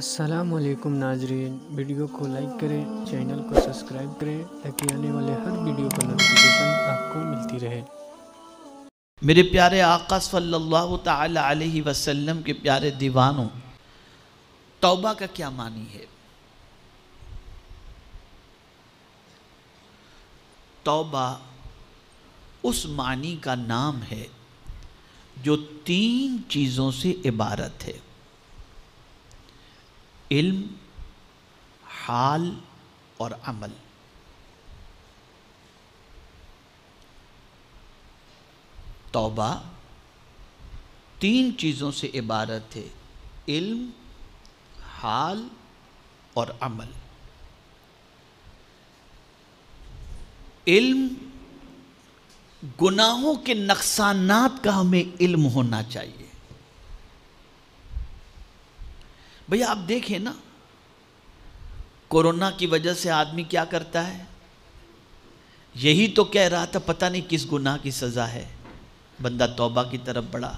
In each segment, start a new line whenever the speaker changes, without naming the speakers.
असलकुम नाजरीन वीडियो को लाइक करें चैनल को सब्सक्राइब करें ताकि आने वाले हर वीडियो का नोटिफिकेशन आपको मिलती रहे मेरे प्यारे आका सल्लल्लाहु अलैहि वसल्लम के प्यारे दीवानों तौबा का क्या मानी है तौबा उस मानी का नाम है जो तीन चीज़ों से इबारत है इल्म हाल और अमल तौबा तीन चीज़ों से इबारत है इल्म हाल और अमल इल्म गुनाहों के नुकसानात का हमें इल्म होना चाहिए भैया आप देखें ना कोरोना की वजह से आदमी क्या करता है यही तो कह रहा था पता नहीं किस गुनाह की सज़ा है बंदा तौबा की तरफ बढ़ा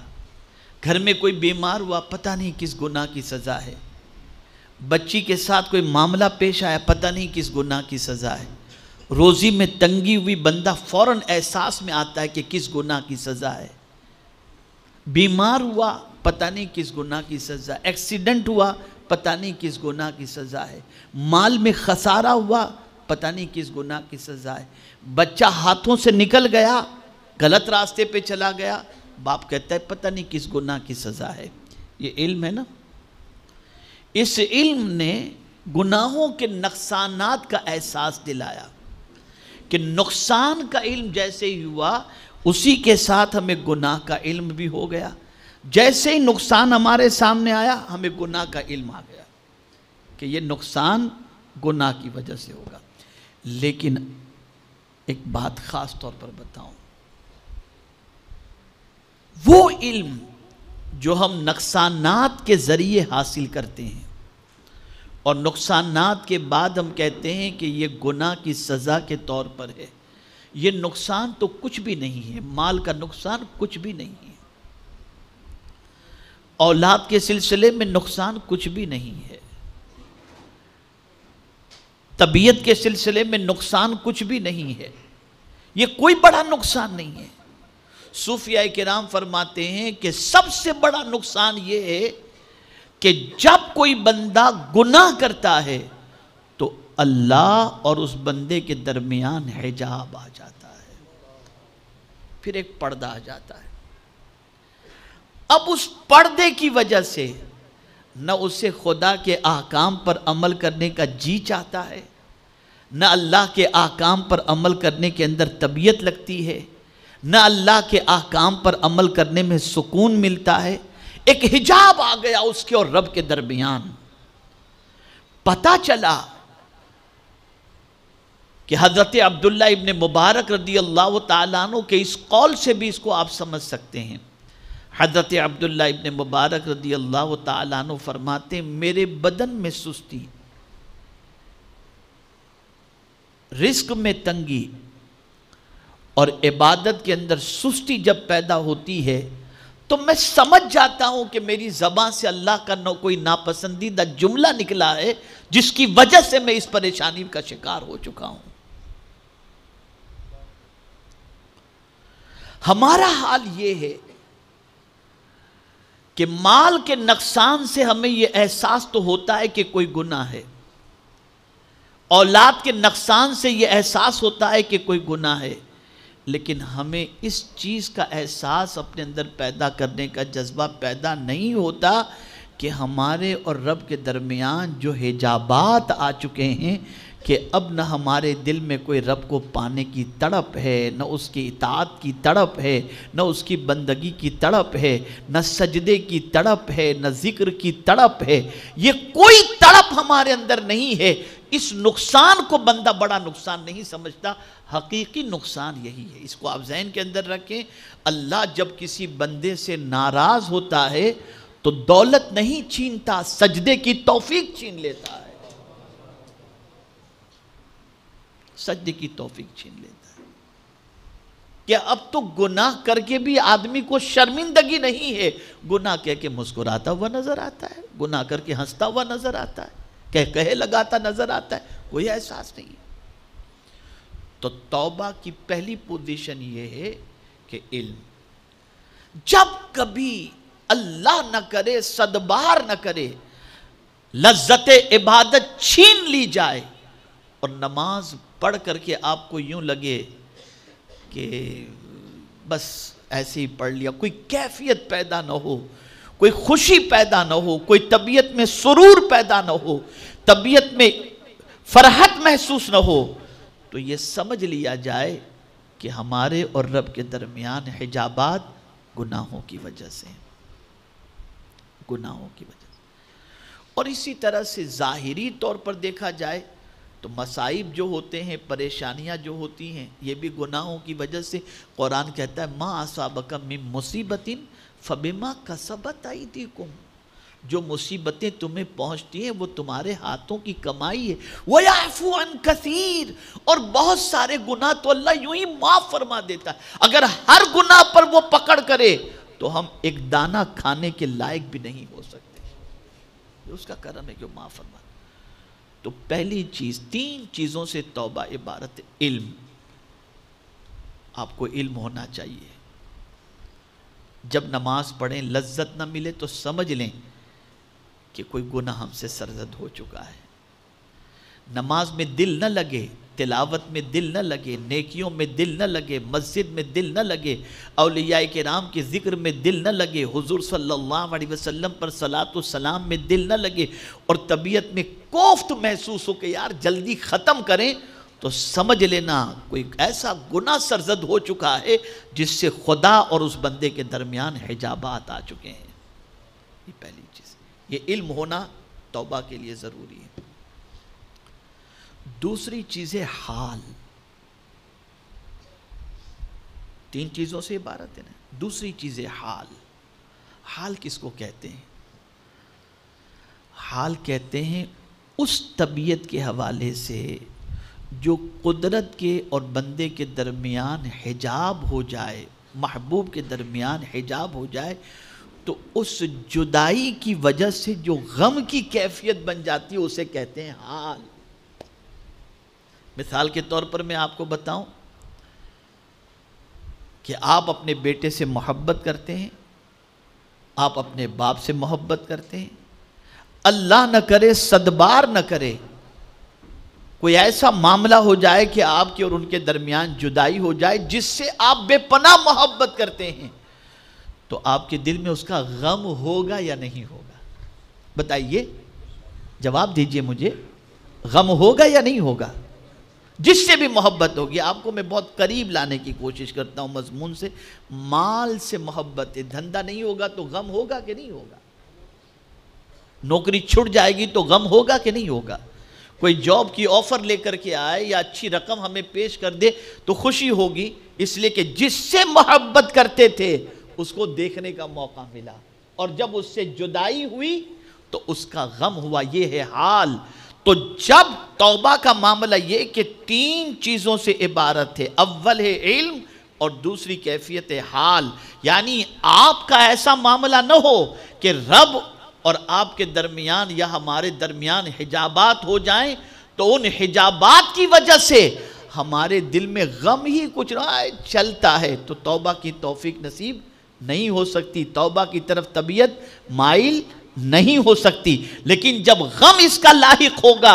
घर में कोई बीमार हुआ पता नहीं किस गुनाह की सज़ा है बच्ची के साथ कोई मामला पेश आया पता नहीं किस गुनाह की सज़ा है रोज़ी में तंगी हुई बंदा फौरन एहसास में आता है कि किस गुनाह की सज़ा है बीमार हुआ पता नहीं किस गुनाह की सज़ा एक्सीडेंट हुआ पता नहीं किस गुनाह की सज़ा है माल में खसारा हुआ पता नहीं किस गुनाह की सज़ा है बच्चा हाथों से निकल गया गलत रास्ते पे चला गया बाप कहता है पता नहीं किस गुनाह की सज़ा है ये इल्म है ना इस इल्म ने गुनाहों के नुकसान का एहसास दिलाया कि नुकसान का इल्म जैसे ही हुआ उसी के साथ हमें गुनाह का इल्म भी हो गया जैसे ही नुकसान हमारे सामने आया हमें गुनाह का इल्म आ गया कि ये नुकसान गुनाह की वजह से होगा लेकिन एक बात ख़ास तौर पर बताऊं वो इल्म जो हम नुकसानात के ज़रिए हासिल करते हैं और नुकसानात के बाद हम कहते हैं कि ये गुनाह की सज़ा के तौर पर है ये नुकसान तो कुछ भी नहीं है माल का नुकसान कुछ भी नहीं है औलाद के सिलसिले में नुकसान कुछ भी नहीं है तबीयत के सिलसिले में नुकसान कुछ भी नहीं है यह कोई बड़ा नुकसान नहीं है सूफिया के राम फरमाते हैं कि सबसे बड़ा नुकसान यह है कि जब कोई बंदा गुनाह करता है तो अल्लाह और उस बंदे के दरमियान हिजाब आ जाता है फिर एक पर्दा आ जाता है अब उस पर्दे की वजह से न उसे खुदा के आकाम पर अमल करने का जी चाहता है न अल्लाह के आकाम पर अमल करने के अंदर तबीयत लगती है न अल्लाह के आकाम पर अमल करने में सुकून मिलता है एक हिजाब आ गया उसके और रब के दरमियान पता चला कि हज़रत अब्दुल्ला इबन मुबारक रदी अल्लाह तु के इस कौल से भी इसको आप समझ सकते हैं हज़रत अब्दुल्ला इबन मुबारक रदी अल्लाह तु फरमाते मेरे बदन में सुस्ती रिस्क में तंगी और इबादत के अंदर सुस्ती जब पैदा होती है तो मैं समझ जाता हूं कि मेरी ज़बाँ से अल्लाह का ना कोई नापसंदीदा जुमला निकला है जिसकी वजह से मैं इस परेशानी का शिकार हो चुका हूं हमारा हाल यह है कि माल के नुकसान से हमें यह एहसास तो होता है कि कोई गुना है औलाद के नुकसान से यह एहसास होता है कि कोई गुना है लेकिन हमें इस चीज़ का एहसास अपने अंदर पैदा करने का जज्बा पैदा नहीं होता कि हमारे और रब के दरमियान जो हिजाबात आ चुके हैं कि अब न हमारे दिल में कोई रब को पाने की तड़प है न उसकी इतात की तड़प है न उसकी बंदगी की तड़प है न सजदे की तड़प है न जिक्र की तड़प है ये कोई तड़प हमारे अंदर नहीं है इस नुकसान को बंदा बड़ा नुकसान नहीं समझता हकीकी नुकसान यही है इसको आप जहन के अंदर रखें अल्लाह जब किसी बंदे से नाराज़ होता है तो दौलत नहीं छीनता सजदे की तौफीक छीन लेता है सद्य की तोफीक छीन लेता है क्या अब तो गुनाह करके भी आदमी को शर्मिंदगी नहीं है गुनाह कह के मुस्कुराता हुआ नजर आता है गुनाह करके हंसता हुआ नजर आता है कह कहे लगाता नजर आता है कोई एहसास नहीं तो तौबा की पहली पोजीशन ये है कि इल्म जब कभी अल्लाह न करे सदबार न करे लज्जत इबादत छीन ली जाए और नमाज पढ़ करके आपको यूं लगे कि बस ऐसे ही पढ़ लिया कोई कैफियत पैदा ना हो कोई खुशी पैदा ना हो कोई तबीयत में सुरूर पैदा ना हो तबीयत में फरहत महसूस ना हो तो ये समझ लिया जाए कि हमारे और रब के दरमियान हिजाबात गुनाहों की वजह से गुनाहों की वजह से और इसी तरह से जाहिरी तौर पर देखा जाए तो मसाइब जो होते हैं परेशानियां जो होती हैं ये भी गुनाहों की वजह से कुरान कहता है माँ आसाबक मिम मुसीबतिन फबिमा कसबत आई थी कुम जो मुसीबतें तुम्हें पहुंचती हैं वो तुम्हारे हाथों की कमाई है वो याफू अन कसीर और बहुत सारे गुनाह तो अल्लाह यूं ही माफ़ फरमा देता है अगर हर गुनाह पर वो पकड़ करे तो हम एक दाना खाने के लायक भी नहीं हो सकते उसका कर्म है कि वो माफ़ फरमा तो पहली चीज़ तीन चीज़ों से तौबा इबारत इल्म आपको इल्म होना चाहिए जब नमाज पढ़ें लज्जत ना मिले तो समझ लें कि कोई गुना हमसे सरजद हो चुका है नमाज में दिल ना लगे तिलावत में दिल न लगे नेकियों में दिल न लगे मस्जिद में दिल न लगे अलिया के राम के ज़िक्र में दिल न लगे हुजूर सल्लल्लाहु अलैहि वसल्लम पर सलात सलाम में दिल न लगे और तबीयत में कोफ्त महसूस हो के यार जल्दी ख़त्म करें तो समझ लेना कोई ऐसा गुना सरजद हो चुका है जिससे खुदा और उस बंदे के दरमियान हिजाबात आ चुके हैं ये पहली चीज़ ये इल्म होना तोबा के लिए ज़रूरी है दूसरी चीज है हाल तीन चीज़ों से इबारत है ना दूसरी चीज़ है हाल हाल किसको कहते हैं हाल कहते हैं उस तबीयत के हवाले से जो कुदरत के और बंदे के दरमियान हिजाब हो जाए महबूब के दरमियान हिजाब हो जाए तो उस जुदाई की वजह से जो गम की कैफियत बन जाती है उसे कहते हैं हाल मिसाल के तौर पर मैं आपको बताऊं कि आप अपने बेटे से मोहब्बत करते हैं आप अपने बाप से मोहब्बत करते हैं अल्लाह न करे सदबार न करे कोई ऐसा मामला हो जाए कि आपके और उनके दरमियान जुदाई हो जाए जिससे आप बेपना मोहब्बत करते हैं तो आपके दिल में उसका गम होगा या नहीं होगा बताइए जवाब दीजिए मुझे गम होगा या नहीं होगा जिससे भी मोहब्बत होगी आपको मैं बहुत करीब लाने की कोशिश करता हूँ मजमून से माल से मोहब्बत है धंधा नहीं होगा तो गम होगा कि नहीं होगा नौकरी छुट जाएगी तो गम होगा कि नहीं होगा कोई जॉब की ऑफ़र लेकर के आए या अच्छी रकम हमें पेश कर दे तो खुशी होगी इसलिए कि जिससे मोहब्बत करते थे उसको देखने का मौका मिला और जब उससे जुदाई हुई तो उसका गम हुआ ये है हाल तो जब तौबा का मामला ये कि तीन चीज़ों से इबारत है अव्वल है इल्म और दूसरी कैफियत है हाल यानी आपका ऐसा मामला न हो कि रब और आपके दरमियान या हमारे दरमियान हिजाबात हो जाएं तो उन हिजाबात की वजह से हमारे दिल में गम ही कुछ रहा चलता है तो तौबा की तौफीक नसीब नहीं हो सकती तौबा की तरफ तबीयत माइल नहीं हो सकती लेकिन जब गम इसका लाइक होगा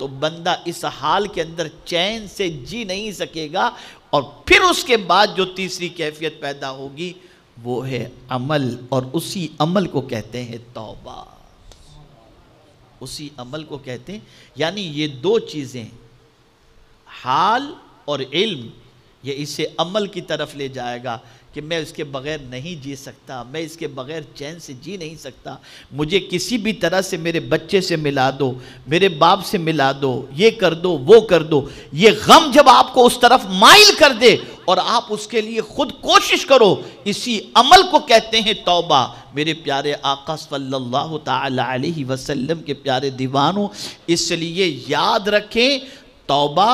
तो बंदा इस हाल के अंदर चैन से जी नहीं सकेगा और फिर उसके बाद जो तीसरी कैफियत पैदा होगी वो है अमल और उसी अमल को कहते हैं तौबा उसी अमल को कहते हैं यानी ये दो चीज़ें हाल और इल्म ये इसे अमल की तरफ ले जाएगा कि मैं उसके बगैर नहीं जी सकता मैं इसके बगैर चैन से जी नहीं सकता मुझे किसी भी तरह से मेरे बच्चे से मिला दो मेरे बाप से मिला दो ये कर दो वो कर दो ये गम जब आपको उस तरफ माइल कर दे और आप उसके लिए खुद कोशिश करो इसी अमल को कहते हैं तौबा मेरे प्यारे आका सल्लल्लाहु अलैहि वसल्लम के प्यारे दीवानों इसलिए याद रखें तौबा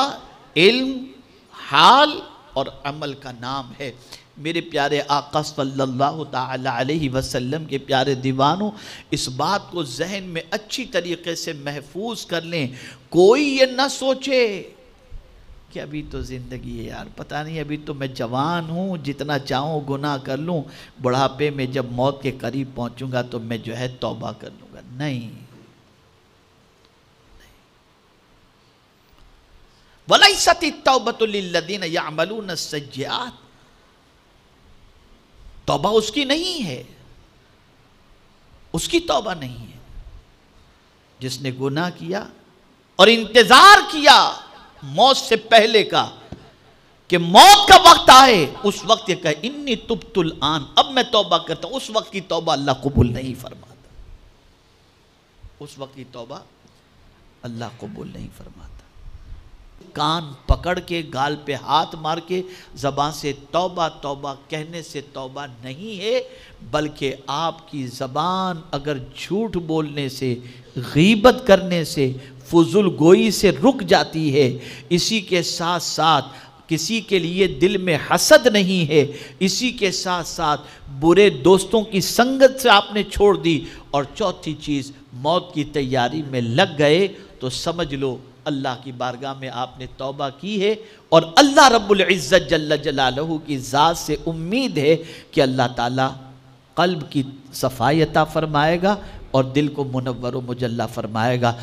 इल्म हाल और अमल का नाम है मेरे प्यारे आका सल्लल्लाहु अलैहि वसल्लम के प्यारे दीवानों इस बात को जहन में अच्छी तरीके से महफूज कर लें कोई ये ना सोचे कि अभी तो ज़िंदगी है यार पता नहीं अभी तो मैं जवान हूँ जितना चाहूँ गुनाह कर लूँ बुढ़ापे में जब मौत के करीब पहुँचूँगा तो मैं जो है तौबा कर लूँगा नहीं वलई सती तौबतुल्लिन यामलून सज्जात तौबा उसकी नहीं है उसकी तौबा नहीं है जिसने गुनाह किया और इंतजार किया मौत से पहले का कि मौत का वक्त आए उस वक्त ये कहे इन्नी तुबतुल आन अब मैं तौबा करता उस वक्त की तौबा अल्लाह कबूल नहीं फरमाता उस वक्त की तौबा अल्लाह कबूल नहीं फरमाता कान पकड़ के गाल पे हाथ मार के ज़बान से तौबा तौबा कहने से तौबा नहीं है बल्कि आपकी ज़बान अगर झूठ बोलने से गीबत करने से फजूल गोई से रुक जाती है इसी के साथ साथ किसी के लिए दिल में हसद नहीं है इसी के साथ साथ बुरे दोस्तों की संगत से आपने छोड़ दी और चौथी चीज़ मौत की तैयारी में लग गए तो समझ लो अल्लाह की बारगाह में आपने तौबा की है और अल्लाह रब्बुल इज़्ज़त जल्ल जलालहू की ज़ात से उम्मीद है कि अल्लाह ताला कल्ब की अता फरमाएगा और दिल को मुनवर मुजल्ला फरमाएगा